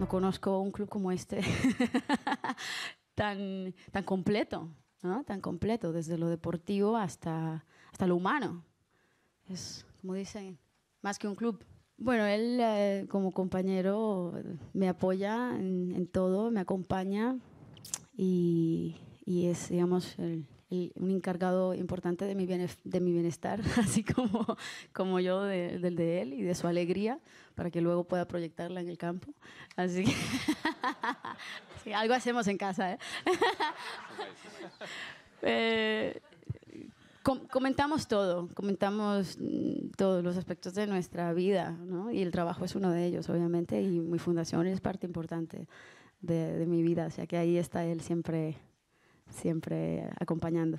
No conozco un club como este tan, tan completo, ¿no? tan completo, desde lo deportivo hasta, hasta lo humano. Es, como dicen, más que un club. Bueno, él eh, como compañero me apoya en, todo, me acompaña y, y es, digamos, el, un encargado importante de mi, de mi bienestar, así como, como yo del de, él y de su alegría, para que luego pueda proyectarla en el campo. Así que algo hacemos en casa. ¿eh? Eh, comentamos todo, comentamos mm, todos los aspectos de nuestra vida, ¿no? y el trabajo es uno de ellos, obviamente, y mi fundación es parte importante de, de mi vida, o sea que ahí está él siempre siempre acompañando.